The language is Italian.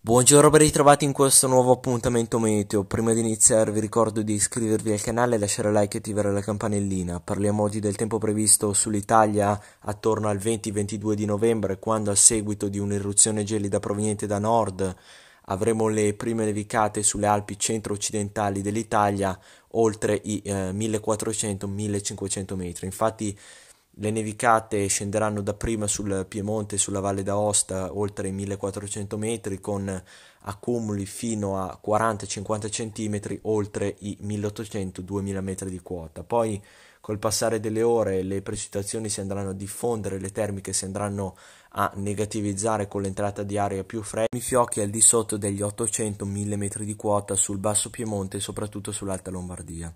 Buongiorno ben ritrovati in questo nuovo appuntamento meteo. Prima di iniziare vi ricordo di iscrivervi al canale, lasciare like e attivare la campanellina. Parliamo oggi del tempo previsto sull'Italia attorno al 20-22 di novembre, quando a seguito di un'irruzione gelida proveniente da nord avremo le prime nevicate sulle Alpi centro-occidentali dell'Italia oltre i eh, 1400-1500 metri. Infatti le nevicate scenderanno dapprima sul Piemonte e sulla Valle d'Aosta oltre i 1400 metri con accumuli fino a 40-50 cm oltre i 1800-2000 metri di quota. Poi col passare delle ore le precipitazioni si andranno a diffondere, le termiche si andranno a negativizzare con l'entrata di aria più fredda. I fiocchi al di sotto degli 800-1000 metri di quota sul basso Piemonte e soprattutto sull'alta Lombardia.